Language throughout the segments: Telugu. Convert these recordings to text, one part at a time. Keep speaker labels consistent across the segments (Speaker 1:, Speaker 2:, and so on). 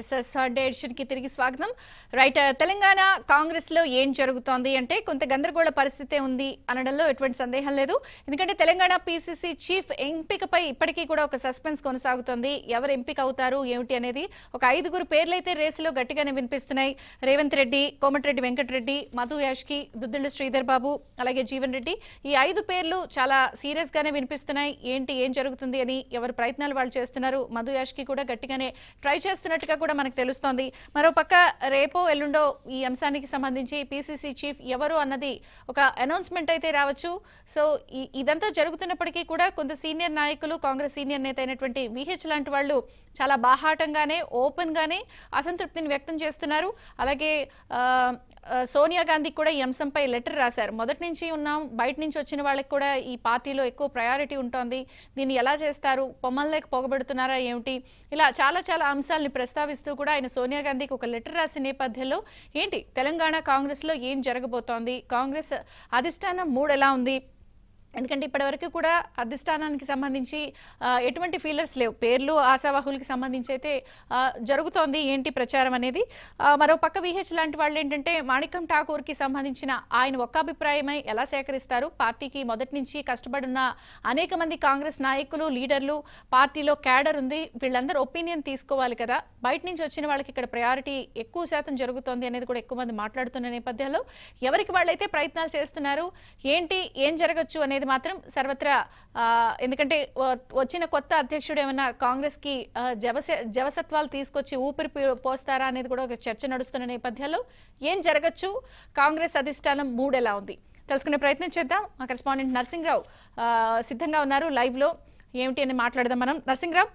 Speaker 1: ఎస్ఎస్ సండే ఎడిషన్కి తిరిగి స్వాగతం రైట్ తెలంగాణ కాంగ్రెస్లో ఏం జరుగుతోంది అంటే కొంత గందరగోళ పరిస్థితే ఉంది అనడంలో ఎటువంటి సందేహం లేదు ఎందుకంటే తెలంగాణ పీసీసీ చీఫ్ ఎంపికపై ఇప్పటికీ కూడా ఒక సస్పెన్స్ కొనసాగుతోంది ఎవరు ఎంపిక అవుతారు ఏమిటి అనేది ఒక ఐదుగురు పేర్లైతే రేసులో గట్టిగానే వినిపిస్తున్నాయి రేవంత్ రెడ్డి కోమటిరెడ్డి వెంకటరెడ్డి మధు యాష్కి దుద్దిళ్ళు శ్రీధర్ బాబు అలాగే జీవన్ రెడ్డి ఈ ఐదు పేర్లు చాలా సీరియస్గానే వినిపిస్తున్నాయి ఏంటి ఏం జరుగుతుంది అని ఎవరు ప్రయత్నాలు వాళ్ళు చేస్తున్నారు మధు యాష్కి కూడా గట్టిగానే ట్రై చేస్తున్నట్టుగా కూడా మనకు తెలుస్తోంది మరోపక్క రేపో ఎల్లుండో ఈ అంశానికి సంబంధించి పిసిసి చీఫ్ ఎవరు అన్నది ఒక అనౌన్స్మెంట్ అయితే రావచ్చు సో ఇదంతా జరుగుతున్నప్పటికీ కూడా కొంత సీనియర్ నాయకులు కాంగ్రెస్ సీనియర్ నేత అయినటువంటి విహెచ్ లాంటి వాళ్ళు చాలా బాహాటంగానే ఓపెన్గానే అసంతృప్తిని వ్యక్తం చేస్తున్నారు అలాగే సోనియా గాంధీ కూడా ఈ అంశంపై లెటర్ రాశారు మొదటి నుంచి ఉన్నాం బయట నుంచి వచ్చిన వాళ్ళకి కూడా ఈ పార్టీలో ఎక్కువ ప్రయారిటీ ఉంటుంది దీన్ని ఎలా చేస్తారు పొమ్మల్లోకి పొగబెడుతున్నారా ఏమిటి ఇలా చాలా చాలా అంశాలని ప్రస్తావిస్తూ కూడా ఆయన సోనియా గాంధీకి ఒక లెటర్ రాసిన నేపథ్యంలో ఏంటి తెలంగాణ కాంగ్రెస్లో ఏం జరగబోతోంది కాంగ్రెస్ అధిష్టానం మూడు ఎలా ఉంది ఎందుకంటే ఇప్పటివరకు కూడా అధిష్టానానికి సంబంధించి ఎటువంటి ఫీలర్స్ లేవు పేర్లు ఆశావాహులకి సంబంధించి అయితే జరుగుతోంది ఏంటి ప్రచారం అనేది మరో పక్క విహెచ్ లాంటి వాళ్ళు ఏంటంటే మాణికం ఠాకూర్కి సంబంధించిన ఆయన ఒక్క అభిప్రాయమై ఎలా సేకరిస్తారు పార్టీకి మొదటి నుంచి కష్టపడున్న అనేక మంది కాంగ్రెస్ నాయకులు లీడర్లు పార్టీలో క్యాడర్ ఉంది వీళ్ళందరూ ఒపీనియన్ తీసుకోవాలి కదా బయట నుంచి వచ్చిన వాళ్ళకి ఇక్కడ ప్రయారిటీ ఎక్కువ శాతం జరుగుతోంది అనేది కూడా ఎక్కువ మంది మాట్లాడుతున్న నేపథ్యంలో ఎవరికి వాళ్ళైతే ప్రయత్నాలు చేస్తున్నారు ఏంటి ఏం జరగచ్చు అనేది అనేది మాత్రం సర్వత్రా ఎందుకంటే వచ్చిన కొత్త అధ్యక్షుడు ఏమైనా కాంగ్రెస్కి జవస జవసత్వాలు తీసుకొచ్చి ఊపిరి పోస్తారా అనేది కూడా ఒక చర్చ నడుస్తున్న నేపథ్యంలో ఏం జరగచ్చు కాంగ్రెస్ అధిష్టానం ఎలా ఉంది తెలుసుకునే ప్రయత్నం చేద్దాం మా కరెస్పాండెంట్ నర్సింగ్రావు సిద్ధంగా ఉన్నారు లైవ్లో ఏమిటి అని మాట్లాడదాం మనం నర్సింగ్రావు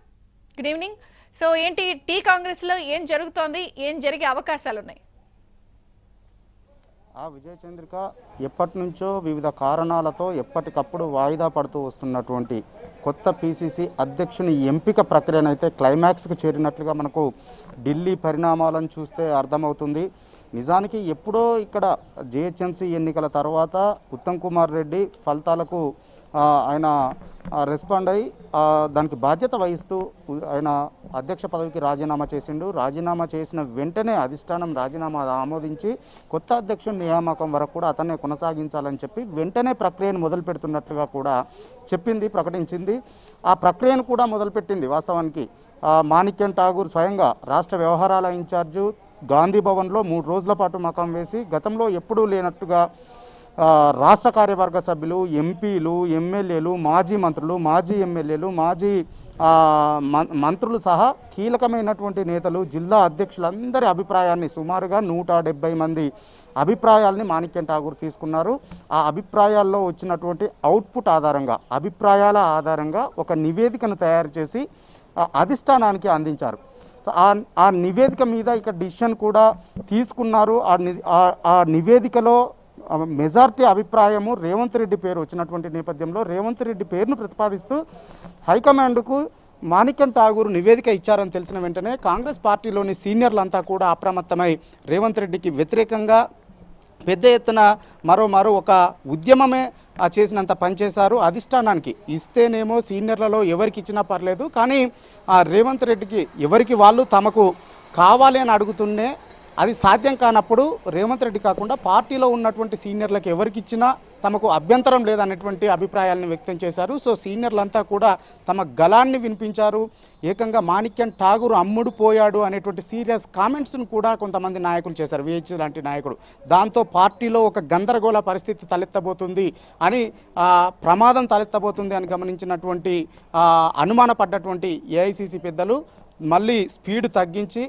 Speaker 1: గుడ్ ఈవినింగ్ సో ఏంటి టీ కాంగ్రెస్లో ఏం జరుగుతోంది ఏం జరిగే అవకాశాలు ఉన్నాయి
Speaker 2: ఆ విజయ చంద్రిక ఎప్పటి నుంచో వివిధ కారణాలతో ఎప్పటికప్పుడు వాయిదా పడుతూ వస్తున్నటువంటి కొత్త పిసిసి అధ్యక్షుని ఎంపిక ప్రక్రియనైతే క్లైమాక్స్కు చేరినట్లుగా మనకు ఢిల్లీ పరిణామాలను చూస్తే అర్థమవుతుంది నిజానికి ఎప్పుడో ఇక్కడ జేహెచ్ఎంసీ ఎన్నికల తర్వాత ఉత్తమ్ కుమార్ రెడ్డి ఫలితాలకు ఆయన రెస్పాండ్ అయ్యి దానికి బాధ్యత వహిస్తూ ఆయన అధ్యక్ష పదవికి రాజీనామా చేసిండు రాజీనామా చేసిన వెంటనే అధిష్టానం రాజీనామా ఆమోదించి కొత్త అధ్యక్షుడి నియామకం వరకు కూడా అతన్నే కొనసాగించాలని చెప్పి వెంటనే ప్రక్రియను మొదలు పెడుతున్నట్లుగా కూడా చెప్పింది ప్రకటించింది ఆ ప్రక్రియను కూడా మొదలుపెట్టింది వాస్తవానికి మాణిక్యం ఠాగూర్ స్వయంగా రాష్ట్ర వ్యవహారాల ఇన్ఛార్జు గాంధీ భవన్లో మూడు రోజుల పాటు మకాం వేసి గతంలో ఎప్పుడూ లేనట్టుగా రాష్ట్ర కార్యవర్గ సభ్యులు ఎంపీలు ఎమ్మెల్యేలు మాజీ మంత్రులు మాజీ ఎమ్మెల్యేలు మాజీ మంత్రులు సహా కీలకమైనటువంటి నేతలు జిల్లా అధ్యక్షులందరి అభిప్రాయాన్ని సుమారుగా నూట డెబ్బై మంది అభిప్రాయాల్ని మాణిక్యం ఠాగూర్ తీసుకున్నారు ఆ అభిప్రాయాల్లో వచ్చినటువంటి అవుట్పుట్ ఆధారంగా అభిప్రాయాల ఆధారంగా ఒక నివేదికను తయారు చేసి అధిష్టానానికి అందించారు ఆ నివేదిక మీద ఇక డిసిషన్ కూడా తీసుకున్నారు ఆ నివేదికలో మెజార్టీ అభిప్రాయము రేవంత్ రెడ్డి పేరు వచ్చినటువంటి నేపథ్యంలో రేవంత్ రెడ్డి పేరును ప్రతిపాదిస్తూ హైకమాండ్కు మాణిక్యం ఠాగూర్ నివేదిక ఇచ్చారని తెలిసిన వెంటనే కాంగ్రెస్ పార్టీలోని సీనియర్లంతా కూడా అప్రమత్తమై రేవంత్ రెడ్డికి వ్యతిరేకంగా పెద్ద ఎత్తున మరో మరో ఒక ఉద్యమమే చేసినంత పనిచేశారు అధిష్టానానికి ఇస్తేనేమో సీనియర్లలో ఎవరికి ఇచ్చినా పర్లేదు కానీ ఆ రేవంత్ రెడ్డికి ఎవరికి వాళ్ళు తమకు కావాలి అని అడుగుతున్నే అది సాధ్యం కానప్పుడు రేవంత్ రెడ్డి కాకుండా పార్టీలో ఉన్నటువంటి సీనియర్లకు ఎవరికిచ్చినా తమకు అభ్యంతరం లేదన్నటువంటి అభిప్రాయాలను వ్యక్తం చేశారు సో సీనియర్లంతా కూడా తమ గలాన్ని వినిపించారు ఏకంగా మాణిక్యం ఠాగూర్ అమ్ముడు పోయాడు అనేటువంటి సీరియస్ కామెంట్స్ను కూడా కొంతమంది నాయకులు చేశారు విహెచ్ లాంటి నాయకుడు దాంతో పార్టీలో ఒక గందరగోళ పరిస్థితి తలెత్తబోతుంది అని ప్రమాదం తలెత్తబోతుంది అని గమనించినటువంటి అనుమానపడ్డటువంటి ఏఐసిసి పెద్దలు మళ్ళీ స్పీడ్ తగ్గించి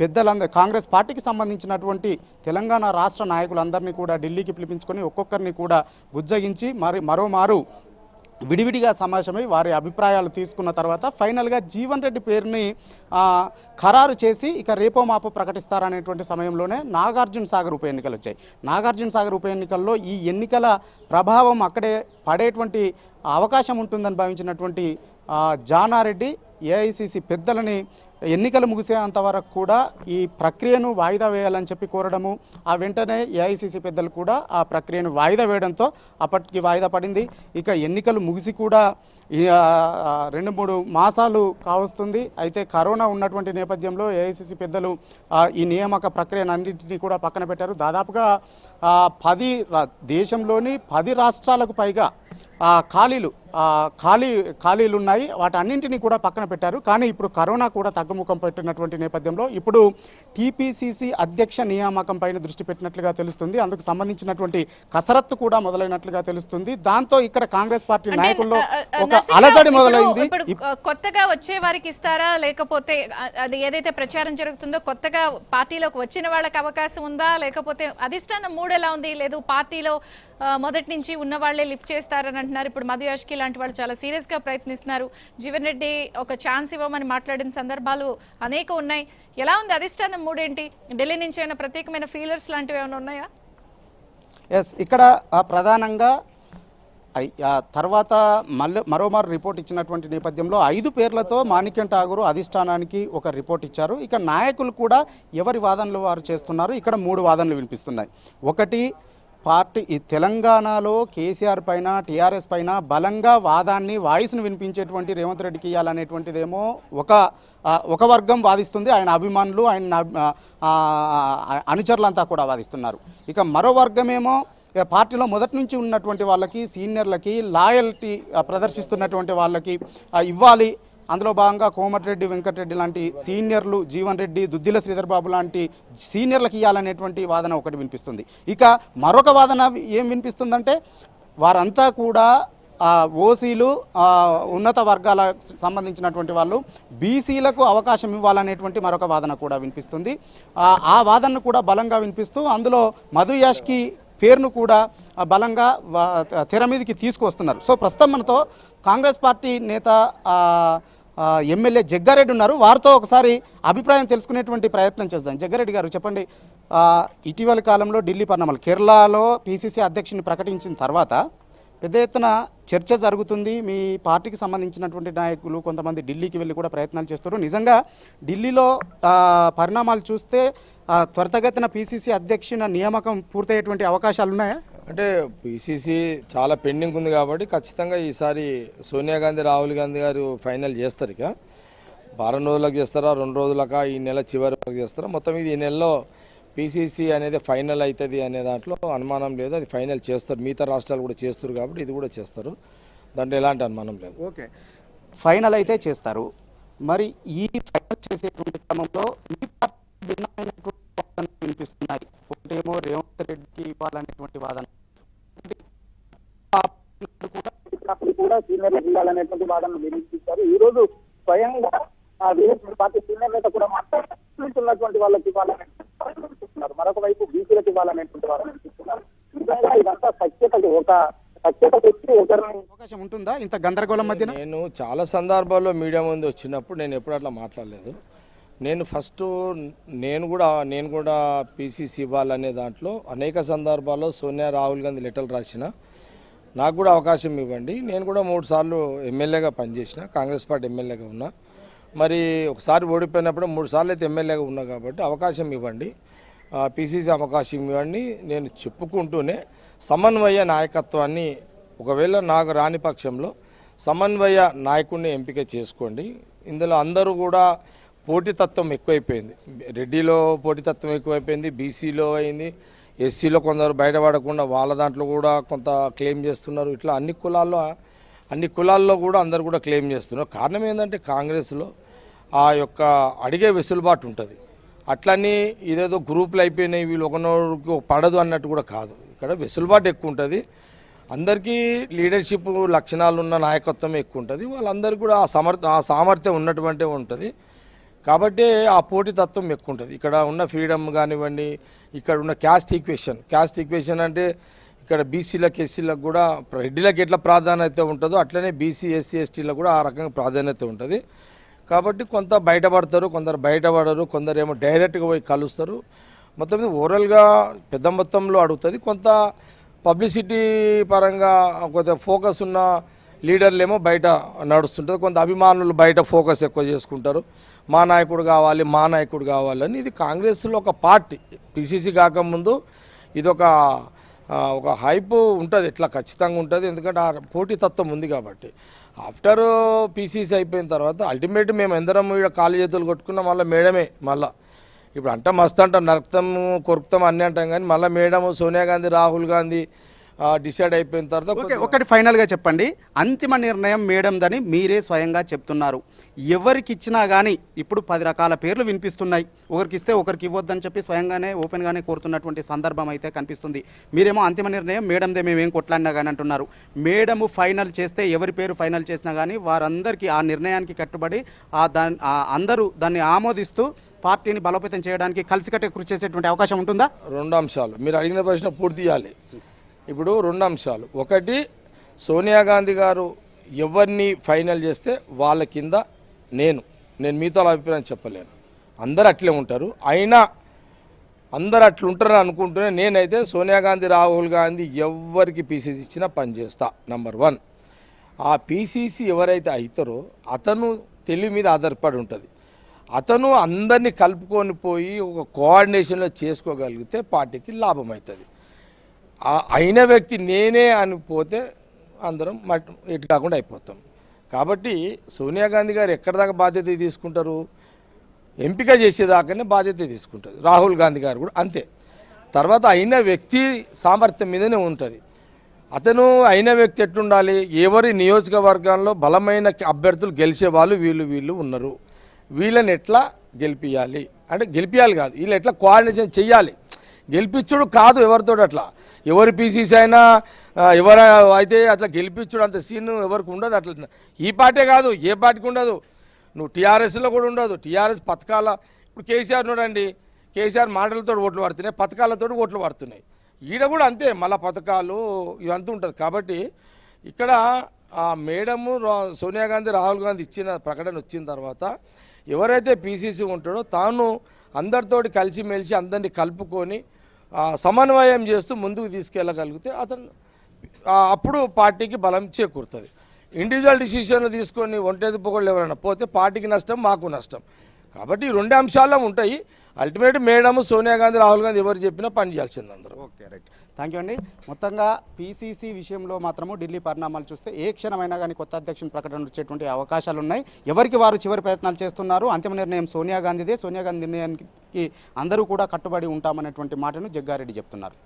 Speaker 2: పెద్దలందరూ కాంగ్రెస్ పార్టీకి సంబంధించినటువంటి తెలంగాణ రాష్ట్ర నాయకులందరినీ కూడా ఢిల్లీకి పిలిపించుకొని ఒక్కొక్కరిని కూడా బుజ్జగించి మరి మరోమారు విడివిడిగా సమావేశమై వారి అభిప్రాయాలు తీసుకున్న తర్వాత ఫైనల్గా జీవన్ రెడ్డి పేరుని ఖరారు చేసి ఇక రేపో మాపో ప్రకటిస్తారనేటువంటి సమయంలోనే నాగార్జున సాగర్ ఉప ఎన్నికలు వచ్చాయి నాగార్జున సాగర్ ఉప ఎన్నికల్లో ఈ ఎన్నికల ప్రభావం అక్కడే పడేటువంటి అవకాశం ఉంటుందని భావించినటువంటి జానారెడ్డి ఏఐసిసి పెద్దలని ఎన్నికలు ముగిసేంత వరకు కూడా ఈ ప్రక్రియను వాయిదా వేయాలని చెప్పి కోరడము ఆ వెంటనే ఏఐసిసి పెద్దలు కూడా ఆ ప్రక్రియను వాయిదా వేయడంతో అప్పటికి వాయిదా పడింది ఇక ఎన్నికలు ముగిసి కూడా రెండు మూడు మాసాలు కావస్తుంది అయితే కరోనా ఉన్నటువంటి నేపథ్యంలో ఏఐసిసి పెద్దలు ఈ నియామక ప్రక్రియనన్నింటినీ కూడా పక్కన పెట్టారు దాదాపుగా పది దేశంలోని పది రాష్ట్రాలకు పైగా ఖాళీలు ఖాళీ ఖాళీలు ఉన్నాయి అన్నింటినీ కూడా పక్కన పెట్టారు కానీ ఇప్పుడు కరోనా కూడా తగ్గుముఖం పెట్టినటువంటి నేపథ్యంలో ఇప్పుడు టీపీసీసీ అధ్యక్ష నియామకం పైన దృష్టి పెట్టినట్లుగా తెలుస్తుంది అందుకు సంబంధించినటువంటి కసరత్తు కూడా మొదలైనట్లుగా తెలుస్తుంది దాంతో ఇక్కడ కాంగ్రెస్ పార్టీ నాయకుల్లో ఒక అలజడి మొదలైంది
Speaker 1: కొత్తగా వచ్చే వారికి ఇస్తారా లేకపోతే అది ఏదైతే ప్రచారం జరుగుతుందో కొత్తగా పార్టీలోకి వచ్చిన వాళ్ళకి అవకాశం ఉందా లేకపోతే అధిష్టానం ఎలా ఉంది లేదు పార్టీలో మొదటి నుంచి ఉన్న వాళ్లే లిఫ్ట్ చేస్తారని అంటున్నారు ఇప్పుడు మధు యాష్కి ఇలాంటి వాళ్ళు చాలా సీరియస్గా ప్రయత్నిస్తున్నారు జీవన్ రెడ్డి ఒక ఛాన్స్ ఇవ్వమని మాట్లాడిన సందర్భాలు అనేక ఉన్నాయి ఎలా ఉంది అధిష్టానం మూడేంటి ఢిల్లీ నుంచి ఏమైనా ప్రత్యేకమైన ఫీలర్స్ లాంటివి ఏమైనా ఉన్నాయా
Speaker 2: ఎస్ ఇక్కడ ప్రధానంగా తర్వాత మళ్ళీ మరోమారు రిపోర్ట్ ఇచ్చినటువంటి నేపథ్యంలో ఐదు పేర్లతో మాణిక్యం ఠాగూరు అధిష్టానానికి ఒక రిపోర్ట్ ఇచ్చారు ఇక నాయకులు కూడా ఎవరి వాదనలు వారు చేస్తున్నారు ఇక్కడ మూడు వాదనలు వినిపిస్తున్నాయి ఒకటి పార్టీ ఈ తెలంగాణలో కేసీఆర్ పైన టీఆర్ఎస్ పైన బలంగా వాదాన్ని వాయిస్ను వినిపించేటువంటి రేవంత్ రెడ్డికి ఇయ్యాలనేటువంటిదేమో ఒక ఒక వర్గం వాదిస్తుంది ఆయన అభిమానులు ఆయన అనుచరులంతా కూడా వాదిస్తున్నారు ఇక మరో వర్గమేమో పార్టీలో మొదటి నుంచి ఉన్నటువంటి వాళ్ళకి సీనియర్లకి లాయల్టీ ప్రదర్శిస్తున్నటువంటి వాళ్ళకి ఇవ్వాలి అందులో భాగంగా కోమటిరెడ్డి వెంకటరెడ్డి లాంటి సీనియర్లు జీవన్ రెడ్డి దుద్దిల శ్రీధర్ బాబు లాంటి సీనియర్లకు ఇవ్వాలనేటువంటి వాదన ఒకటి వినిపిస్తుంది ఇక మరొక వాదన ఏం వినిపిస్తుందంటే వారంతా కూడా ఓసీలు ఉన్నత వర్గాల సంబంధించినటువంటి వాళ్ళు బీసీలకు అవకాశం ఇవ్వాలనేటువంటి మరొక వాదన కూడా వినిపిస్తుంది ఆ వాదనను కూడా బలంగా వినిపిస్తూ అందులో మధు యాష్కి పేరును కూడా బలంగా తెర మీదకి తీసుకువస్తున్నారు సో ప్రస్తుతం మనతో కాంగ్రెస్ పార్టీ నేత ఎమ్మెల్యే జగ్గారెడ్డి ఉన్నారు వారితో ఒకసారి అభిప్రాయం తెలుసుకునేటువంటి ప్రయత్నం చేద్దాం జగ్గారెడ్డి గారు చెప్పండి ఇటీవల కాలంలో ఢిల్లీ పరిణామాలు కేరళలో పీసీసీ అధ్యక్షుని ప్రకటించిన తర్వాత పెద్ద ఎత్తున చర్చ జరుగుతుంది మీ పార్టీకి సంబంధించినటువంటి నాయకులు కొంతమంది ఢిల్లీకి వెళ్ళి కూడా ప్రయత్నాలు చేస్తారు నిజంగా ఢిల్లీలో పరిణామాలు చూస్తే త్వరతగతిన పీసీసీ అధ్యక్షుల నియామకం పూర్తయ్యేటువంటి అవకాశాలు ఉన్నాయా
Speaker 3: అంటే పీసీసీ చాలా పెండింగ్ ఉంది కాబట్టి ఖచ్చితంగా ఈసారి సోనియా గాంధీ రాహుల్ గాంధీ గారు ఫైనల్ చేస్తారు ఇక వారం రోజులకు చేస్తారా రెండు రోజులక ఈ నెల చివరి వరకు చేస్తారా మొత్తం ఇది ఈ నెలలో పీసీసీ అనేది ఫైనల్ అవుతుంది అనే దాంట్లో అనుమానం లేదు అది ఫైనల్ చేస్తారు మిగతా రాష్ట్రాలు కూడా చేస్తారు కాబట్టి ఇది కూడా చేస్తారు దాంట్లో ఎలాంటి అనుమానం లేదు ఓకే ఫైనల్ అయితే చేస్తారు మరి ఈ ఫైనల్ చేసేటువంటి క్రమంలో మీ పార్టీ
Speaker 2: రేవంత్ రెడ్డికి ఇవ్వాలనేటువంటి వాదన కూడా ఇవ్వాలనేటువంటి వినిపిస్తారు ఈ రోజు స్వయంగా పార్టీ సీనియర్ నేత కూడా మాట్లాడుతున్నటువంటి వాళ్ళకి మరొక వైపు బీసీలకు ఇవ్వాలనేటువంటి వాళ్ళు ఇదంతా సఖ్యతకి ఒక అవకాశం
Speaker 3: ఉంటుందా ఇంత గందరగోళం మధ్య నేను చాలా సందర్భాల్లో మీడియా ముందు వచ్చినప్పుడు నేను ఎప్పుడు అట్లా మాట్లాడలేదు నేను ఫస్ట్ నేను కూడా నేను కూడా పీసీసీ ఇవ్వాలనే దాంట్లో అనేక సందర్భాల్లో సోనియా రాహుల్ గాంధీ లెటర్లు రాసిన నాకు కూడా అవకాశం ఇవ్వండి నేను కూడా మూడు సార్లు ఎమ్మెల్యేగా పనిచేసిన కాంగ్రెస్ పార్టీ ఎమ్మెల్యేగా ఉన్నా మరి ఒకసారి ఓడిపోయినప్పుడు మూడు సార్లు అయితే ఎమ్మెల్యేగా ఉన్నా కాబట్టి అవకాశం ఇవ్వండి పీసీసీ అవకాశం ఇవ్వండి నేను చెప్పుకుంటూనే సమన్వయ నాయకత్వాన్ని ఒకవేళ నాకు రాని పక్షంలో సమన్వయ నాయకుడిని ఎంపిక చేసుకోండి ఇందులో అందరూ కూడా పోటీతత్వం ఎక్కువైపోయింది రెడ్డిలో పోటీతత్వం ఎక్కువైపోయింది బీసీలో అయింది ఎస్సీలో కొందరు బయటపడకుండా వాళ్ళ దాంట్లో కూడా కొంత క్లెయిమ్ చేస్తున్నారు ఇట్లా అన్ని కులాల్లో అన్ని కులాల్లో కూడా అందరు కూడా క్లెయిమ్ చేస్తున్నారు కారణం ఏంటంటే కాంగ్రెస్లో ఆ యొక్క అడిగే వెసులుబాటు ఉంటుంది అట్లని ఇదేదో గ్రూపులు అయిపోయినాయి వీళ్ళు ఒకనోడికి పడదు అన్నట్టు కూడా కాదు ఇక్కడ వెసులుబాటు ఎక్కువ ఉంటుంది అందరికీ లీడర్షిప్ లక్షణాలు ఉన్న నాయకత్వం ఎక్కువ ఉంటుంది వాళ్ళందరికీ కూడా ఆ సమర్థ ఆ సామర్థ్యం ఉన్నటువంటి ఉంటుంది కాబట్టి ఆ పోటీతత్వం ఎక్కువ ఉంటుంది ఇక్కడ ఉన్న ఫ్రీడమ్ కానివ్వండి ఇక్కడ ఉన్న క్యాస్ట్ ఈక్వేషన్ క్యాస్ట్ ఈక్వేషన్ అంటే ఇక్కడ బీసీలకు ఎస్సీలకు కూడా రెడ్డిలకు ఎట్లా ప్రాధాన్యత ఉంటుందో అట్లనే బీసీ ఎస్సీ ఎస్టీలకు కూడా ఆ రకంగా ప్రాధాన్యత ఉంటుంది కాబట్టి కొంత బయటపడతారు కొందరు బయటపడరు కొందరు ఏమో డైరెక్ట్గా పోయి కలుస్తారు మొత్తం మీద ఓవరాల్గా పెద్ద మొత్తంలో అడుగుతుంది కొంత పబ్లిసిటీ పరంగా కొంత ఫోకస్ ఉన్న లీడర్లేమో బయట నడుస్తుంటారు కొంత అభిమానులు బయట ఫోకస్ ఎక్కువ చేసుకుంటారు మా నాయకుడు కావాలి మా నాయకుడు కావాలని ఇది కాంగ్రెస్లో ఒక పార్టీ పిసిసి కాకముందు ఇది ఒక ఒక హైప్ ఉంటుంది ఇట్లా ఖచ్చితంగా ఉంటుంది ఎందుకంటే ఆ పోటీతత్వం ఉంది కాబట్టి ఆఫ్టర్ పీసీసీ అయిపోయిన తర్వాత అల్టిమేట్ మేము ఎందరం ఇక్కడ కాలు చేతులు కొట్టుకున్నాం మళ్ళీ మేడమే మళ్ళీ ఇప్పుడు అంటాం మస్తు అంటాం నరక్తం కొరుకుతాం అన్నీ అంటాం కానీ మళ్ళీ మేడము సోనియా గాంధీ రాహుల్ గాంధీ డిసైడ్ అయిపోయిన తర్వాత ఒకటి ఫైనల్గా చెప్పండి అంతిమ నిర్ణయం మేడందని మీరే స్వయంగా
Speaker 2: చెప్తున్నారు ఎవరికి ఇచ్చినా కానీ ఇప్పుడు పది రకాల పేర్లు వినిపిస్తున్నాయి ఒకరికి ఇస్తే ఒకరికి ఇవ్వద్దని చెప్పి స్వయంగానే ఓపెన్గానే కోరుతున్నటువంటి సందర్భం అయితే కనిపిస్తుంది మీరేమో అంతిమ నిర్ణయం మేడందే మేమేం కొట్లాడినా కానీ అంటున్నారు మేడము ఫైనల్ చేస్తే ఎవరి పేరు ఫైనల్ చేసినా కానీ వారందరికీ ఆ నిర్ణయానికి కట్టుబడి ఆ దాని అందరూ దాన్ని ఆమోదిస్తూ పార్టీని బలోపేతం చేయడానికి
Speaker 3: కలిసికట్టే కృషి చేసేటువంటి అవకాశం ఉంటుందా రెండు అంశాలు మీరు అడిగిన ప్రశ్న పూర్తి చేయాలి ఇప్పుడు రెండు అంశాలు ఒకటి సోనియా గాంధీ గారు ఎవరిని ఫైనల్ చేస్తే వాళ్ళ కింద నేను నేను మీతో అభిప్రాయం చెప్పలేను అందరు అట్లే ఉంటారు అయినా అందరు అట్లుంటారని అనుకుంటూనే నేనైతే సోనియా గాంధీ రాహుల్ గాంధీ ఎవరికి పీసీసీ ఇచ్చినా పనిచేస్తా నంబర్ వన్ ఆ పీసీసీ ఎవరైతే అవుతారో అతను తెలివి మీద ఆధారపడి ఉంటుంది అతను అందరినీ కలుపుకొని పోయి ఒక కోఆర్డినేషన్లో చేసుకోగలిగితే పార్టీకి లాభం అవుతుంది అయిన వ్యక్తి నేనే అనిపోతే అందరం ఇటు కాకుండా అయిపోతాం కాబట్టి సోనియా గాంధీ గారు ఎక్కడి దాకా బాధ్యత తీసుకుంటారు ఎంపిక చేసేదాకానే బాధ్యత తీసుకుంటారు రాహుల్ గాంధీ గారు కూడా అంతే తర్వాత అయిన వ్యక్తి సామర్థ్యం మీదనే ఉంటుంది అతను అయిన వ్యక్తి ఎట్లుండాలి ఎవరి నియోజకవర్గంలో బలమైన అభ్యర్థులు గెలిచే వాళ్ళు వీళ్ళు వీళ్ళు ఉన్నారు వీళ్ళని ఎట్లా గెలిపియాలి అంటే గెలిపియాలి కాదు వీళ్ళు ఎట్లా కోఆర్డినేషన్ చేయాలి గెలిపించుడు కాదు ఎవరితో అట్లా ఎవరు పీసీసీ అయినా ఎవరు అయితే అట్లా గెలిపించడం అంత సీన్ ఎవరికి ఉండదు అట్లా ఈ పార్టీ కాదు ఏ పార్టీకి ఉండదు నువ్వు టీఆర్ఎస్లో కూడా ఉండదు టీఆర్ఎస్ పథకాల ఇప్పుడు కేసీఆర్ చూడండి కేసీఆర్ మాటలతో ఓట్లు పడుతున్నాయి పథకాలతో ఓట్లు పడుతున్నాయి ఈడ కూడా అంతే మళ్ళీ పథకాలు ఇవంతా ఉంటుంది కాబట్టి ఇక్కడ ఆ మేడము సోనియా గాంధీ రాహుల్ గాంధీ ఇచ్చిన ప్రకటన వచ్చిన తర్వాత ఎవరైతే పీసీసీ ఉంటాడో తాను అందరితోటి కలిసిమెలిసి అందరినీ కలుపుకొని సమన్వయం చేస్తూ ముందుకు తీసుకెళ్ళగలిగితే అతను అప్పుడు పార్టీకి బలం చేకూరుతుంది ఇండివిజువల్ డిసిషన్లు తీసుకొని ఒంటేది పొగళ్ళు ఎవరైనా పోతే పార్టీకి నష్టం మాకు నష్టం కాబట్టి ఈ రెండు అంశాల్లో ఉంటాయి అల్టిమేట్ మేడం సోనియా గాంధీ రాహుల్ గాంధీ ఎవరు చెప్పినా పని చేయాల్సింది అందరూ ఓకే రైట్ థ్యాంక్ యూ అండి మొత్తంగా
Speaker 2: పీసీసీ విషయంలో మాత్రము ఢిల్లీ పరిణామాలు చూస్తే ఏ క్షణమైనా కానీ కొత్త అధ్యక్షుని ప్రకటనలు వచ్చేటువంటి అవకాశాలు ఉన్నాయి ఎవరికి వారు చివరి ప్రయత్నాలు చేస్తున్నారు అంతిమ నిర్ణయం సోనియా గాంధీదే సోనియా గాంధీ నిర్ణయానికి అందరూ కూడా కట్టుబడి ఉంటామనేటువంటి మాటను జగ్గారెడ్డి చెప్తున్నారు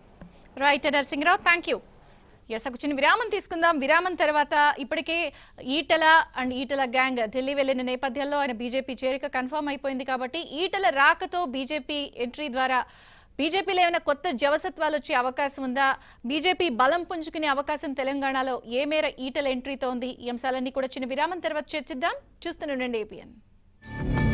Speaker 1: రైట్ నరసింహరావు థ్యాంక్ ఎస్ చిన్న విరామం తీసుకుందాం విరామం తర్వాత ఇప్పటికే ఈటల అండ్ ఈటల గ్యాంగ్ ఢిల్లీ వెళ్ళిన నేపథ్యంలో ఆయన బీజేపీ చేరిక కన్ఫర్మ్ అయిపోయింది కాబట్టి ఈటల రాకతో బీజేపీ ఎంట్రీ ద్వారా బీజేపీలో ఏమైనా కొత్త జవసత్వాలు వచ్చే అవకాశం ఉందా బీజేపీ బలం పుంజుకునే అవకాశం తెలంగాణలో ఏ మేర ఈటల ఎంట్రీతో ఉంది ఈ అంశాలన్నీ కూడా చిన్న విరామం తర్వాత చర్చిద్దాం చూస్తూనే ఉండండి ఏపీఎన్